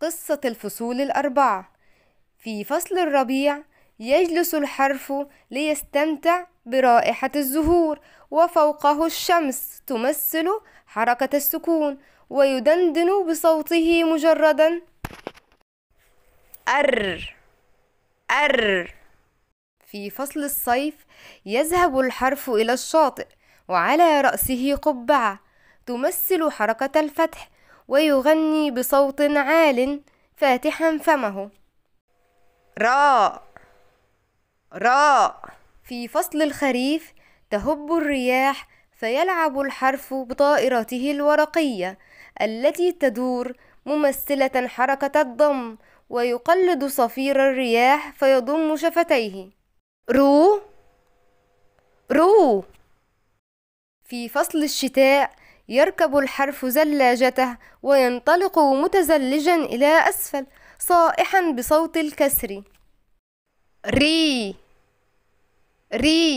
قصة الفصول الأربعة في فصل الربيع يجلس الحرف ليستمتع برائحة الزهور وفوقه الشمس تمثل حركة السكون ويدندن بصوته مجردا أر أر في فصل الصيف يذهب الحرف إلى الشاطئ وعلى رأسه قبعة تمثل حركة الفتح ويغني بصوت عال فاتحا فمه راء راء في فصل الخريف تهب الرياح فيلعب الحرف بطائرته الورقية التي تدور ممثلة حركة الضم ويقلد صفير الرياح فيضم شفتيه رو رو في فصل الشتاء يركب الحرف زلاجته وينطلق متزلجا إلى أسفل صائحا بصوت الكسر ري ري